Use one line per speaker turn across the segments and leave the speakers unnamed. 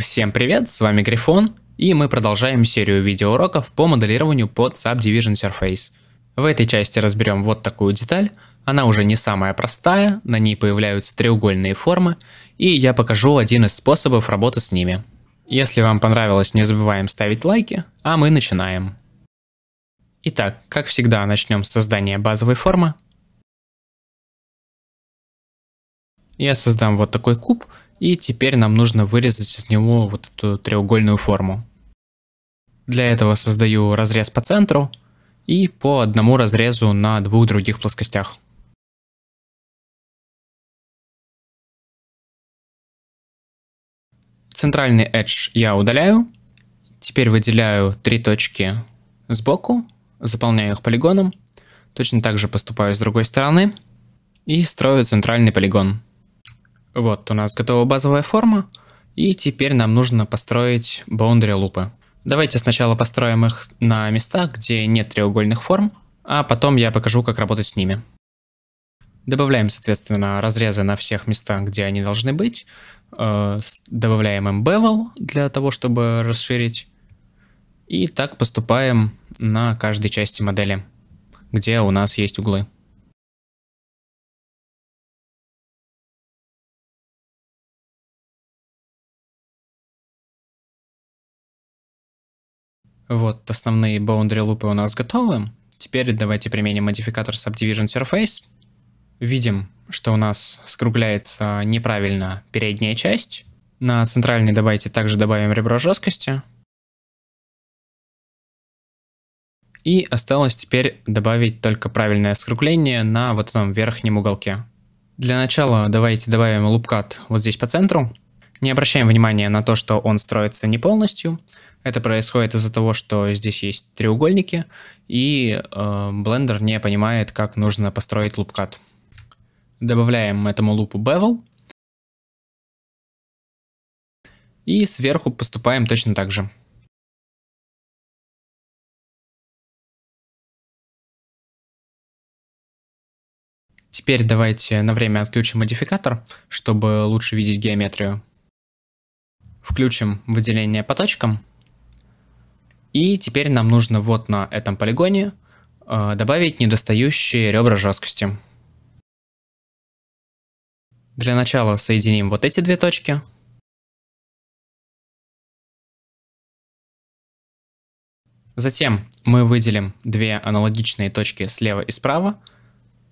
Всем привет, с вами Грифон, и мы продолжаем серию видеоуроков по моделированию под Subdivision Surface. В этой части разберем вот такую деталь, она уже не самая простая, на ней появляются треугольные формы, и я покажу один из способов работы с ними. Если вам понравилось, не забываем ставить лайки, а мы начинаем.
Итак, как всегда, начнем с создания базовой формы. Я создам вот такой куб, и теперь нам нужно вырезать из
него вот эту треугольную форму. Для этого создаю разрез по центру
и по одному разрезу на двух других плоскостях. Центральный edge я удаляю. Теперь выделяю три точки сбоку,
заполняю их полигоном. Точно так же поступаю с другой стороны и строю центральный полигон. Вот, у нас готова базовая форма, и теперь нам нужно построить boundary лупы. Давайте сначала построим их на местах, где нет треугольных форм, а потом я покажу, как работать с ними. Добавляем, соответственно, разрезы на всех местах, где они должны быть. Э, добавляем embevel для того, чтобы расширить. И так поступаем на
каждой части модели, где у нас есть углы. Вот, основные boundary лупы у
нас готовы. Теперь давайте применим модификатор Subdivision Surface. Видим, что у нас скругляется неправильно передняя часть. На центральный давайте также добавим ребро жесткости. И осталось теперь добавить только правильное скругление на вот этом верхнем уголке.
Для начала давайте добавим лупкат вот здесь по центру. Не обращаем внимания на то, что он строится не полностью. Это происходит из-за того, что здесь есть треугольники,
и э, Blender не понимает, как нужно построить лупкат.
Добавляем этому лупу bevel, и сверху поступаем точно так же. Теперь давайте на время отключим модификатор, чтобы лучше видеть геометрию.
Включим выделение по точкам и теперь нам нужно вот на этом
полигоне э, добавить недостающие ребра жесткости.
Для начала соединим вот эти две точки. Затем мы выделим
две аналогичные точки слева и справа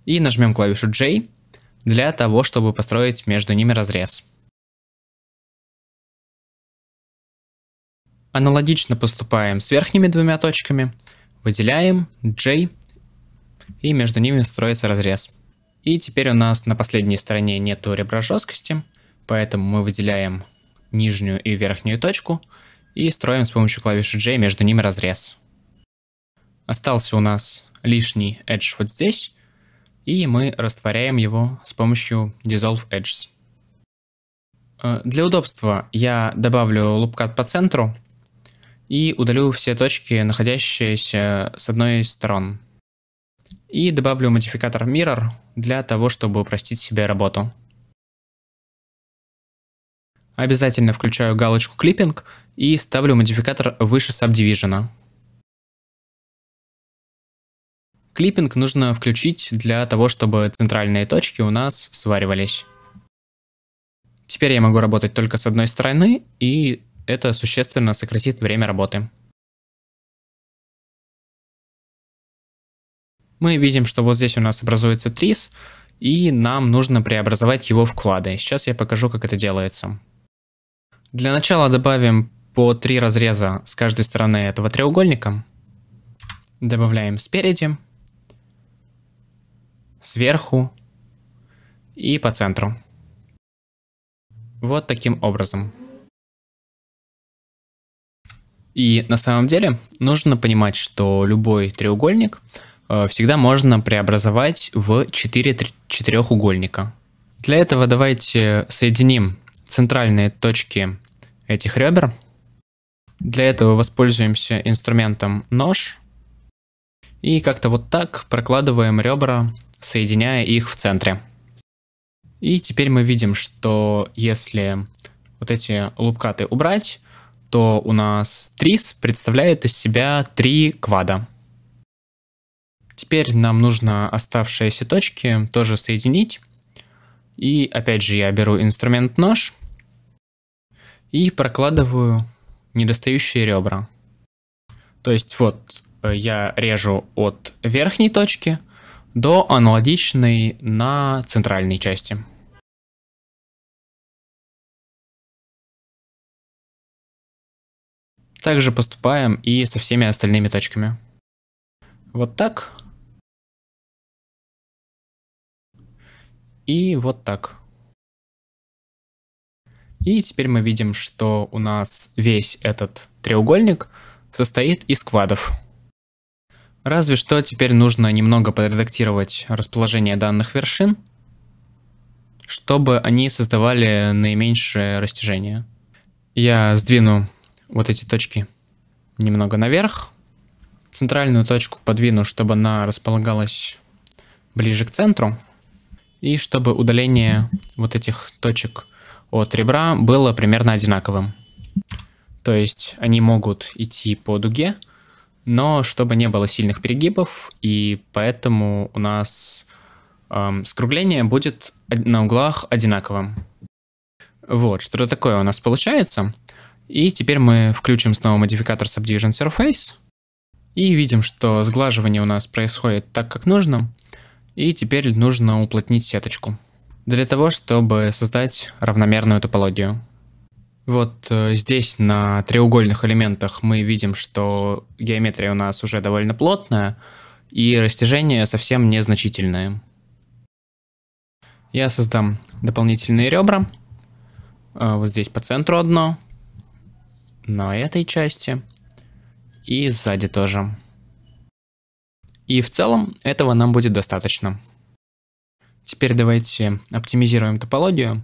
и нажмем клавишу J для того, чтобы построить между ними разрез. Аналогично поступаем с верхними двумя точками,
выделяем J, и между ними строится разрез. И теперь у нас на последней стороне нету ребра жесткости, поэтому мы выделяем нижнюю и верхнюю точку и строим с помощью клавиши J между ними разрез. Остался у нас лишний edge вот здесь, и мы растворяем его с помощью Dissolve Edges. Э, для удобства я добавлю лупкат по центру, и удалю все точки, находящиеся с
одной из сторон. И добавлю модификатор Mirror для того, чтобы упростить себе работу. Обязательно включаю галочку Clipping и ставлю модификатор выше Subdivision.
Клиппинг нужно включить для того, чтобы центральные точки у нас
сваривались. Теперь я могу работать только с одной стороны и это существенно сократит время работы. Мы видим, что вот здесь у нас образуется трис, и нам
нужно преобразовать его в клады. Сейчас я покажу, как это делается. Для начала добавим по три разреза с каждой стороны этого треугольника. Добавляем спереди, сверху
и по центру. Вот таким образом. И на самом деле нужно понимать, что любой
треугольник э, всегда можно преобразовать в 4 четырехугольника. Для этого давайте соединим центральные точки этих ребер. Для этого воспользуемся инструментом нож. И как-то вот так прокладываем ребра, соединяя их в центре. И теперь мы видим, что если вот эти лупкаты убрать, то у нас трис представляет из себя три квада. Теперь нам нужно оставшиеся точки тоже соединить. И опять же я беру инструмент нож и прокладываю недостающие ребра. То есть вот э, я
режу от верхней точки до аналогичной на центральной части. Также поступаем и со всеми остальными точками. Вот так. И вот так. И теперь мы видим, что у
нас весь этот треугольник состоит из квадов. Разве что теперь нужно немного подредактировать расположение данных вершин, чтобы они создавали наименьшее растяжение. Я сдвину вот эти точки немного наверх. Центральную точку подвину, чтобы она располагалась ближе к центру. И чтобы удаление вот этих точек от ребра было примерно одинаковым. То есть они могут идти по дуге, но чтобы не было сильных перегибов, и поэтому у нас эм, скругление будет на углах одинаковым. Вот, что такое у нас получается. И теперь мы включим снова модификатор Subdivision Surface. И видим, что сглаживание у нас происходит так, как нужно. И теперь нужно уплотнить сеточку. Для того, чтобы создать равномерную топологию. Вот э, здесь на треугольных элементах мы видим, что геометрия у нас уже довольно плотная, и растяжение совсем незначительное. Я создам дополнительные ребра. Э, вот здесь по центру одно, на этой части и сзади тоже. И в целом этого нам будет достаточно. Теперь давайте оптимизируем топологию.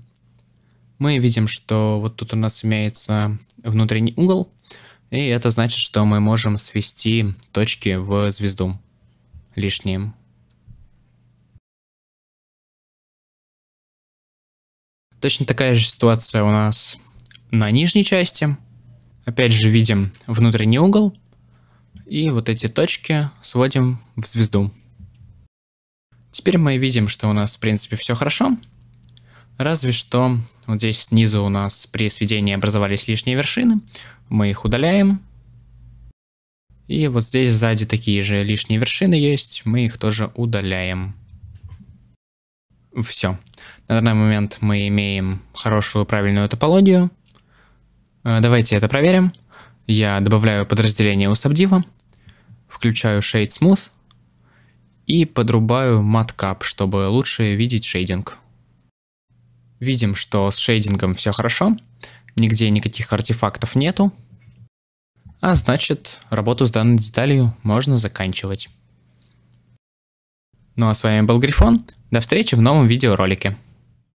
Мы видим, что вот тут у нас имеется внутренний угол, и это значит, что мы можем свести точки в
звезду лишние. Точно такая же ситуация у нас на нижней части.
Опять же видим внутренний угол и вот эти точки сводим в звезду. Теперь мы видим, что у нас в принципе все хорошо, разве что вот здесь снизу у нас при сведении образовались лишние вершины, мы их удаляем. И вот здесь сзади такие же лишние вершины есть, мы их тоже удаляем. Все. На данный момент мы имеем хорошую правильную топологию. Э, давайте это проверим. Я добавляю подразделение у сабдива, включаю Shade Smooth и подрубаю Matcap, чтобы лучше видеть шейдинг. Видим, что с шейдингом все хорошо, нигде никаких артефактов нету, а значит работу с данной деталью можно заканчивать.
Ну а с вами был Грифон, до встречи в новом видеоролике.